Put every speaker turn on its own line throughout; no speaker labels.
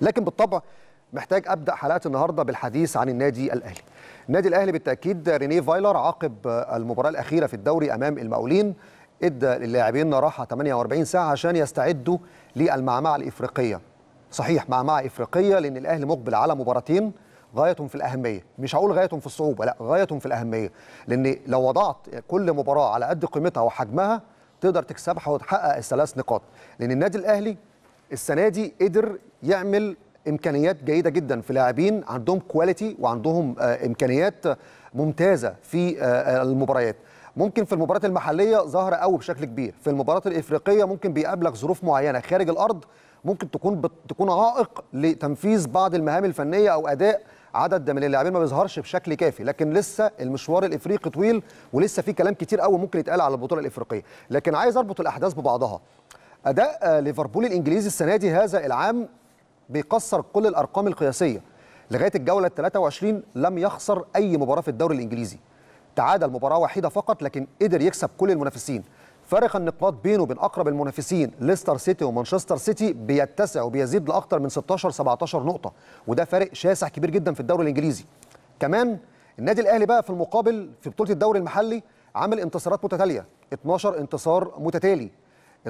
لكن بالطبع محتاج ابدا حلقه النهارده بالحديث عن النادي الاهلي. النادي الاهلي بالتاكيد رينيه فايلر عقب المباراه الاخيره في الدوري امام المقاولين ادى للاعبين راحه 48 ساعه عشان يستعدوا للمعمعه الافريقيه. صحيح معمعه افريقيه لان الاهلي مقبل على مباراتين غاية في الأهمية مش هقول غاية في الصعوبة لا غاية في الأهمية لأن لو وضعت كل مباراة على قد قيمتها وحجمها تقدر تكسبها وتحقق الثلاث نقاط لأن النادي الأهلي السنة دي قدر يعمل امكانيات جيده جدا في لاعبين عندهم كواليتي وعندهم آه، امكانيات ممتازه في آه، آه، المباريات ممكن في المباراة المحلية ظاهرة قوي بشكل كبير في المباراة الإفريقية ممكن بيقابلك ظروف معينة خارج الأرض ممكن تكون تكون عائق لتنفيذ بعض المهام الفنية أو أداء عدد من اللاعبين ما بيظهرش بشكل كافي لكن لسه المشوار الإفريقي طويل ولسه في كلام كتير قوي ممكن يتقال على البطولة الإفريقية لكن عايز أربط الأحداث ببعضها أداء ليفربول الإنجليزي السنة دي هذا العام بيكسر كل الارقام القياسيه لغايه الجوله ال 23 لم يخسر اي مباراه في الدوري الانجليزي تعادل مباراه وحيده فقط لكن قدر يكسب كل المنافسين فارق النقاط بينه وبين اقرب المنافسين ليستر سيتي ومانشستر سيتي بيتسع وبيزيد لاكثر من 16 17 نقطه وده فارق شاسع كبير جدا في الدوري الانجليزي كمان النادي الاهلي بقى في المقابل في بطوله الدوري المحلي عمل انتصارات متتاليه 12 انتصار متتالي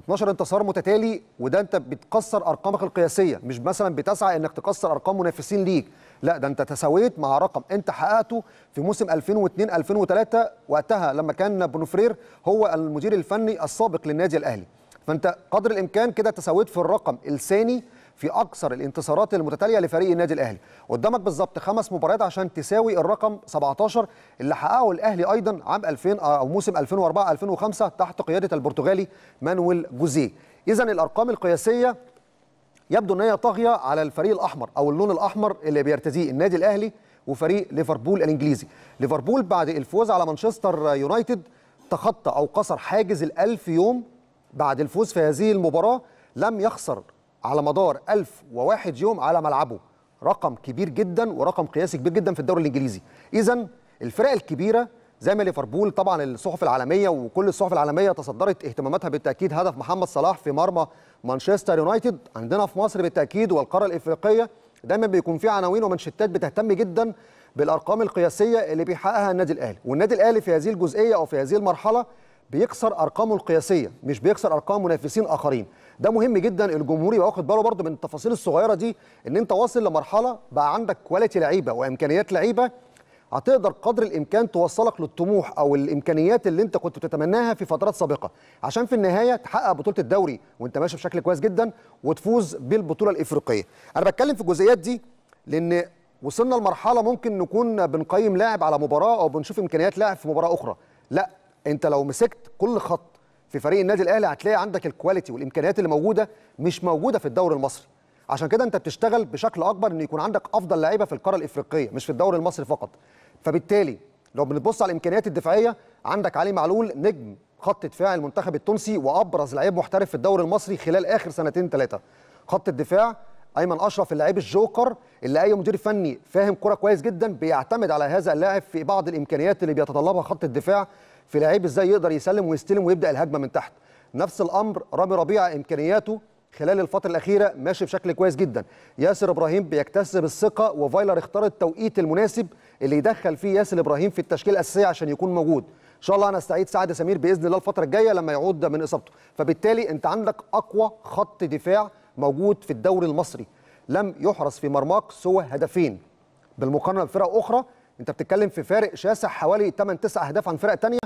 12 انتصار متتالي وده انت بتكسر ارقامك القياسيه مش مثلا بتسعى انك تكسر ارقام منافسين ليك لا ده انت تساويت مع رقم انت حققته في موسم 2002 2003 وقتها لما كان بونوفرير هو المدير الفني السابق للنادي الاهلي فانت قدر الامكان كده تساويت في الرقم الثاني في اكثر الانتصارات المتتاليه لفريق النادي الاهلي قدامك بالظبط خمس مباريات عشان تساوي الرقم 17 اللي حققه الاهلي ايضا عام 2000 آه، او موسم 2004 2005 تحت قياده البرتغالي مانويل جوزيه اذا الارقام القياسيه يبدو ان هي طاغيه على الفريق الاحمر او اللون الاحمر اللي بيرتديه النادي الاهلي وفريق ليفربول الانجليزي ليفربول بعد الفوز على مانشستر يونايتد تخطى او كسر حاجز الألف 1000 يوم بعد الفوز في هذه المباراه لم يخسر على مدار 1001 يوم على ملعبه رقم كبير جدا ورقم قياسي كبير جدا في الدوري الانجليزي اذا الفرق الكبيره زي ما ليفربول طبعا الصحف العالميه وكل الصحف العالميه تصدرت اهتماماتها بالتاكيد هدف محمد صلاح في مرمى مانشستر يونايتد عندنا في مصر بالتاكيد والقاره الافريقيه دايما بيكون في عناوين ومانشيتات بتهتم جدا بالارقام القياسيه اللي بيحققها النادي الاهلي والنادي الاهلي في هذه الجزئيه او في هذه المرحله بيكسر ارقامه القياسيه مش بيكسر ارقام منافسين اخرين ده مهم جدا الجمهور يبقى واخد باله برضه من التفاصيل الصغيره دي ان انت واصل لمرحله بقى عندك كواليتي لعيبه وامكانيات لعيبه هتقدر قدر الامكان توصلك للطموح او الامكانيات اللي انت كنت بتتمناها في فترات سابقه عشان في النهايه تحقق بطوله الدوري وانت ماشي بشكل كويس جدا وتفوز بالبطوله الافريقيه انا بتكلم في الجزئيات دي لان وصلنا لمرحله ممكن نكون بنقيم لاعب على مباراه او بنشوف امكانيات لاعب في مباراه اخرى لا انت لو مسكت كل خط في فريق النادي الاهلي هتلاقي عندك الكواليتي والامكانيات اللي موجوده مش موجوده في الدوري المصري عشان كده انت بتشتغل بشكل اكبر ان يكون عندك افضل لعيبه في القاره الافريقيه مش في الدوري المصري فقط فبالتالي لو بنبص على الامكانيات الدفاعيه عندك علي معلول نجم خط دفاع المنتخب التونسي وابرز لعيب محترف في الدوري المصري خلال اخر سنتين ثلاثه خط الدفاع ايمن اشرف اللاعب الجوكر اللي اي مدير فني فاهم كره كويس جدا بيعتمد على هذا اللاعب في بعض الامكانيات اللي بيتطلبها خط الدفاع في لعيب ازاي يقدر يسلم ويستلم ويبدا الهجمه من تحت نفس الامر رامي ربيعه امكانياته خلال الفتره الاخيره ماشي بشكل كويس جدا ياسر ابراهيم بيكتسب الثقه وفايلر اختار التوقيت المناسب اللي يدخل فيه ياسر ابراهيم في التشكيل الاساسيه عشان يكون موجود ان شاء الله انا استعيد سعد سمير باذن الله الفتره الجايه لما يعود من اصابته فبالتالي انت عندك اقوى خط دفاع موجود في الدوري المصري لم يحرز في مرماك سوى هدفين بالمقارنه بفرق اخرى انت بتتكلم في فارق شاسع حوالي 8 9 اهداف عن فرق ثانيه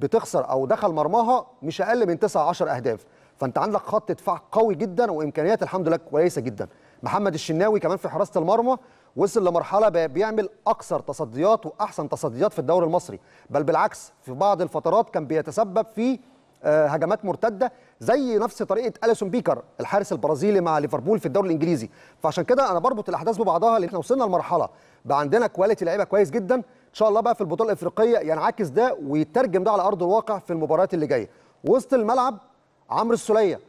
بتخسر او دخل مرماها مش اقل من 9 10 اهداف فانت عندك خط دفاع قوي جدا وامكانيات الحمد لله كويسه جدا محمد الشناوي كمان في حراسه المرمى وصل لمرحله بيعمل اكثر تصديات واحسن تصديات في الدوري المصري بل بالعكس في بعض الفترات كان بيتسبب في آه، هجمات مرتده زي نفس طريقه اليسون بيكر الحارس البرازيلي مع ليفربول في الدوري الانجليزي فعشان كده انا بربط الاحداث ببعضها لان احنا وصلنا لمرحله بقى عندنا كواليتي لعيبه كويس جدا ان شاء الله بقى في البطوله الافريقيه ينعكس ده ويترجم ده على ارض الواقع في المباريات اللي جايه وسط الملعب عمرو السوليه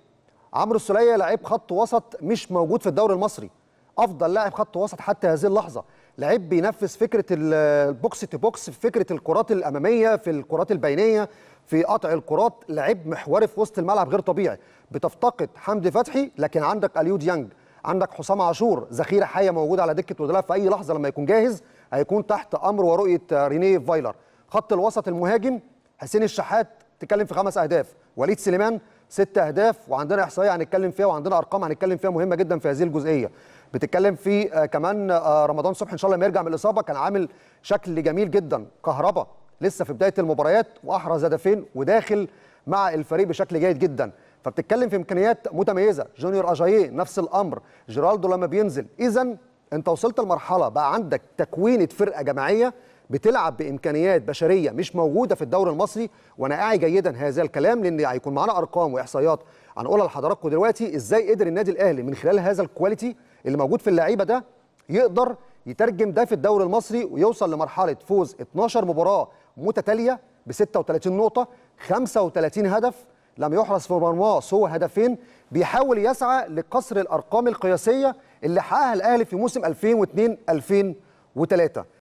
عمرو السوليه لعيب خط وسط مش موجود في الدوري المصري افضل لاعب خط وسط حتى هذه اللحظه لعيب بينفذ فكره البوكس تو بوكس في فكره الكرات الاماميه في الكرات البينيه في قطع الكرات لعيب محوري في وسط الملعب غير طبيعي بتفتقد حمدي فتحي لكن عندك اليو ديانج عندك حسام عاشور ذخيره حيه موجوده على دكه وده في اي لحظه لما يكون جاهز هيكون تحت امر ورؤيه رينيه فايلر خط الوسط المهاجم حسين الشحات تتكلم في خمس اهداف وليد سليمان ست اهداف وعندنا احصائيه هنتكلم فيها وعندنا ارقام هنتكلم فيها مهمه جدا في هذه الجزئيه بتتكلم في آه، كمان آه، رمضان صبحي ان شاء الله لما يرجع من الاصابه كان عامل شكل جميل جدا كهربا لسه في بدايه المباريات واحرز هدفين وداخل مع الفريق بشكل جيد جدا فبتتكلم في امكانيات متميزه جونيور اجاييه نفس الامر جيرالدو لما بينزل اذا انت وصلت لمرحله بقى عندك تكوينه فرقه جماعيه بتلعب بامكانيات بشريه مش موجوده في الدوري المصري وانا اعي جيدا هذا الكلام لان هيكون معانا ارقام واحصائيات هنقولها لحضراتكم دلوقتي ازاي قدر النادي الاهلي من خلال هذا الكواليتي اللي موجود في اللعيبه ده يقدر يترجم ده في الدوري المصري ويوصل لمرحله فوز 12 مباراه متتاليه ب 36 نقطه 35 هدف لم يحرز في مرماه سوى هدفين بيحاول يسعى لكسر الارقام القياسيه اللي حققها الاهلي في موسم 2002 2003